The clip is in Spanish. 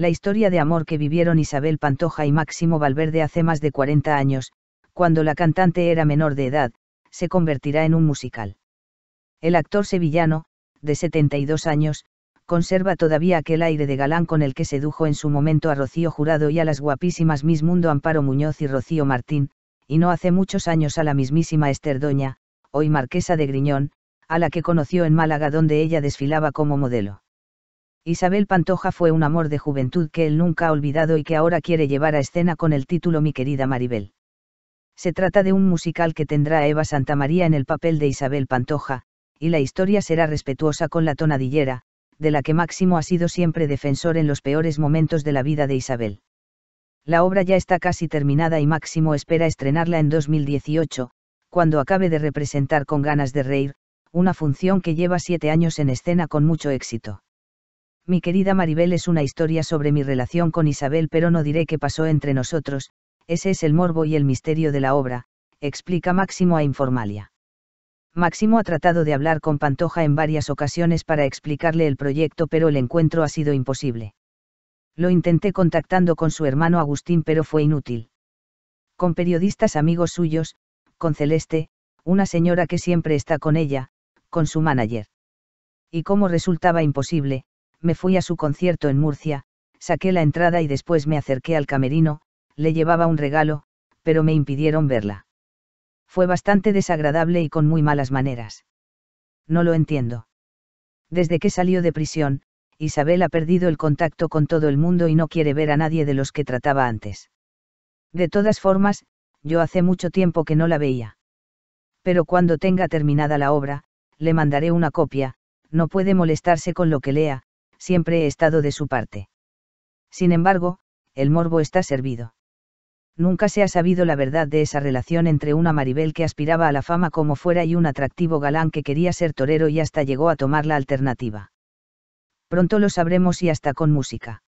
la historia de amor que vivieron Isabel Pantoja y Máximo Valverde hace más de 40 años, cuando la cantante era menor de edad, se convertirá en un musical. El actor sevillano, de 72 años, conserva todavía aquel aire de galán con el que sedujo en su momento a Rocío Jurado y a las guapísimas Miss Mundo Amparo Muñoz y Rocío Martín, y no hace muchos años a la mismísima Esther Doña, hoy marquesa de Griñón, a la que conoció en Málaga donde ella desfilaba como modelo. Isabel Pantoja fue un amor de juventud que él nunca ha olvidado y que ahora quiere llevar a escena con el título Mi querida Maribel. Se trata de un musical que tendrá a Eva Santamaría en el papel de Isabel Pantoja, y la historia será respetuosa con la tonadillera, de la que Máximo ha sido siempre defensor en los peores momentos de la vida de Isabel. La obra ya está casi terminada y Máximo espera estrenarla en 2018, cuando acabe de representar con ganas de reír, una función que lleva siete años en escena con mucho éxito mi querida Maribel es una historia sobre mi relación con Isabel, pero no diré qué pasó entre nosotros, ese es el morbo y el misterio de la obra, explica Máximo a Informalia. Máximo ha tratado de hablar con Pantoja en varias ocasiones para explicarle el proyecto, pero el encuentro ha sido imposible. Lo intenté contactando con su hermano Agustín, pero fue inútil. Con periodistas amigos suyos, con Celeste, una señora que siempre está con ella, con su manager. Y cómo resultaba imposible, me fui a su concierto en Murcia, saqué la entrada y después me acerqué al camerino, le llevaba un regalo, pero me impidieron verla. Fue bastante desagradable y con muy malas maneras. No lo entiendo. Desde que salió de prisión, Isabel ha perdido el contacto con todo el mundo y no quiere ver a nadie de los que trataba antes. De todas formas, yo hace mucho tiempo que no la veía. Pero cuando tenga terminada la obra, le mandaré una copia, no puede molestarse con lo que lea, siempre he estado de su parte. Sin embargo, el morbo está servido. Nunca se ha sabido la verdad de esa relación entre una Maribel que aspiraba a la fama como fuera y un atractivo galán que quería ser torero y hasta llegó a tomar la alternativa. Pronto lo sabremos y hasta con música.